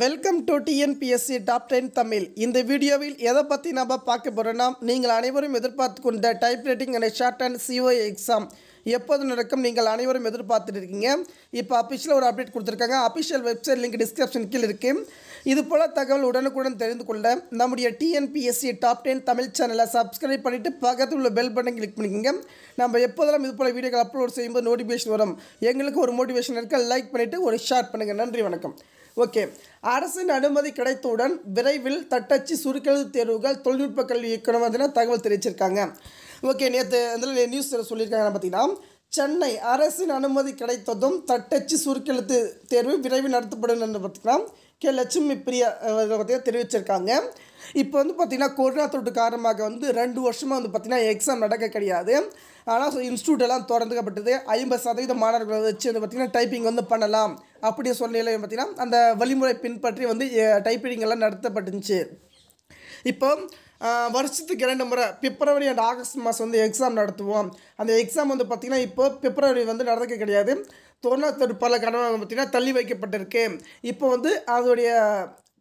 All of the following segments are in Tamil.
welcome to TNPSC top ten Tamil இந்த வீடியோவில் எதை பற்றி நம்ம பார்க்க போகிறோன்னா நீங்கள் அனைவரும் எதிர்பார்த்து கொண்ட type writing and short and CO exam எப்போது நடக்கும் நீங்கள் அனைவரும் எதிர்பார்த்துட்டு இருக்கீங்க இப்போ அஃபிஷியல் ஒரு அப்டேட் கொடுத்துருக்காங்க அஃபிஷியல் வெப்சைட் லிங்க் டிஸ்கிரிப்ஷன் கீழே இருக்குது இது போல் தகவல் உடனுக்குடன் தெரிந்து கொள்ள நம்முடைய டிஎன்பிஎஸ்சி டாப் டென் தமிழ் சேனலை சப்ஸ்கிரைப் பண்ணிவிட்டு பக்கத்தில் உள்ள பெல் பட்டன் கிளிக் பண்ணிக்கோங்க நம்ம எப்போதெல்லாம் இது போல் வீடியோக்கள் அப்லோட் செய்யும்போது நோட்டிஃபிகேஷன் வரும் எங்களுக்கு ஒரு மோட்டிவேஷன் இருக்கா லைக் பண்ணிவிட்டு ஒரு ஷேர் பண்ணுங்கள் நன்றி வணக்கம் ஓகே அரசின் அனுமதி கிடைத்தவுடன் விரைவில் தட்டச்சு சுருக்கெழுத்து தேர்வுகள் தொழில்நுட்ப கல்வி இயக்கணும் பார்த்தீங்கன்னா தகவல் தெரிவிச்சிருக்காங்க ஓகே நேற்று அந்த நியூஸ் சொல்லியிருக்காங்க பார்த்தீங்கன்னா சென்னை அரசின் அனுமதி கிடைத்ததும் தட்டச்சு சுருக்கெழுத்து தேர்வு விரைவில் நடத்தப்படும் என்று பார்த்தீங்கன்னா கே லட்சுமி பிரியா அவர்கள் பார்த்தீங்கன்னா தெரிவிச்சிருக்காங்க இப்போ வந்து பார்த்திங்கன்னா கொரோனா தொற்று காரணமாக வந்து ரெண்டு வருஷமாக வந்து பார்த்திங்கன்னா எக்ஸாம் நடக்க கிடையாது ஆனால் ஸோ இன்ஸ்டியூட் எல்லாம் திறந்துக்கப்பட்டது ஐம்பது சதவீத மாணவர்களை வச்சு வந்து பார்த்திங்கன்னா டைப்பிங் வந்து பண்ணலாம் அப்படி சொல்லையில் பார்த்திங்கன்னா அந்த வழிமுறை பின்பற்றி வந்து டைப்பிங் எல்லாம் நடத்தப்பட்டுச்சு இப்போ வருஷத்துக்கு இரண்டு முறை பிப்ரவரி அண்ட் ஆகஸ்ட் மாதம் வந்து எக்ஸாம் நடத்துவோம் அந்த எக்ஸாம் வந்து பார்த்திங்கன்னா இப்போ பிப்ரவரி வந்து நடக்க கிடையாது தொண்ணூத்தொரு பல கடன் பார்த்திங்கன்னா தள்ளி வைக்கப்பட்டிருக்கு இப்போ வந்து அதோடைய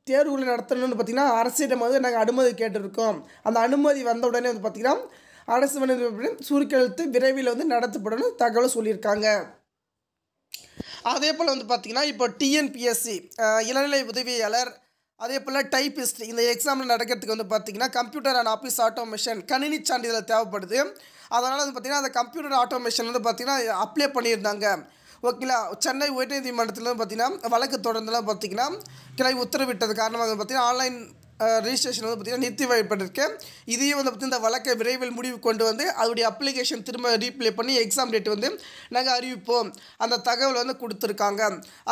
தேர்வுகளை நடத்தணும்னு பார்த்திங்கன்னா அரசிடம் வந்து நாங்கள் அனுமதி கேட்டிருக்கோம் அந்த அனுமதி வந்த உடனே வந்து பார்த்திங்கன்னா அரசு வந்து சுருக்கெழுத்து விரைவில் வந்து நடத்தப்படணும் தகவலை சொல்லியிருக்காங்க அதே போல் வந்து பார்த்திங்கன்னா இப்போ டிஎன்பிஎஸ்சி இளநிலை உதவியாளர் அதே போல் டைப்பிஸ்ட் இந்த எக்ஸாமில் நடக்கிறதுக்கு வந்து பார்த்திங்கன்னா கம்ப்யூட்டர் அண்ட் ஆஃபீஸ் ஆட்டோமேஷன் கணினி சான்றிதழ் தேவைப்படுது அதனால் வந்து பார்த்திங்கன்னா அந்த கம்ப்யூட்டர் ஆட்டோமேஷன் வந்து பார்த்திங்கன்னா அப்ளை பண்ணியிருந்தாங்க ஓகேங்களா சென்னை உயர்நீதிமன்றத்தில் பார்த்தீங்கன்னா வழக்கு தொடர்ந்துலாம் பார்த்திங்கன்னா கிளை உத்தரவிட்டது காரணமாக பார்த்திங்கன்னா ஆன்லைன் ரிஜிஸ்ட்ரேஷன் வந்து பார்த்திங்கன்னா நிறுத்தி வைக்கப்பட்டிருக்கு இதையும் வந்து பார்த்திங்கன்னா இந்த வழக்கை விரைவில் முடிவு கொண்டு வந்து அதோடைய அப்ளிகேஷன் திரும்ப ரீப்ளே பண்ணி எக்ஸாம் டேட் வந்து நாங்கள் அறிவிப்போம் அந்த தகவல் வந்து கொடுத்துருக்காங்க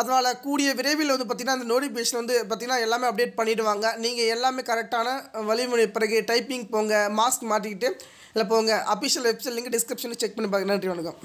அதனால் கூடிய விரைவில் வந்து பார்த்திங்கன்னா அந்த நோட்டிஃபிகேஷன் வந்து பார்த்திங்கன்னா எல்லாமே அப்டேட் பண்ணிவிடுவாங்க நீங்கள் எல்லாமே கரெக்டான வழிமுறை பிறகு டைப்பிங் போங்க மாஸ்க் மாட்டிக்கிட்டு இல்லை போங்க அஃபிஷியல் வெப்சைட் லிங்க் டிஸ்கிரிப்ஷனில் செக் பண்ணி பார்க்க நன்றி வணக்கம்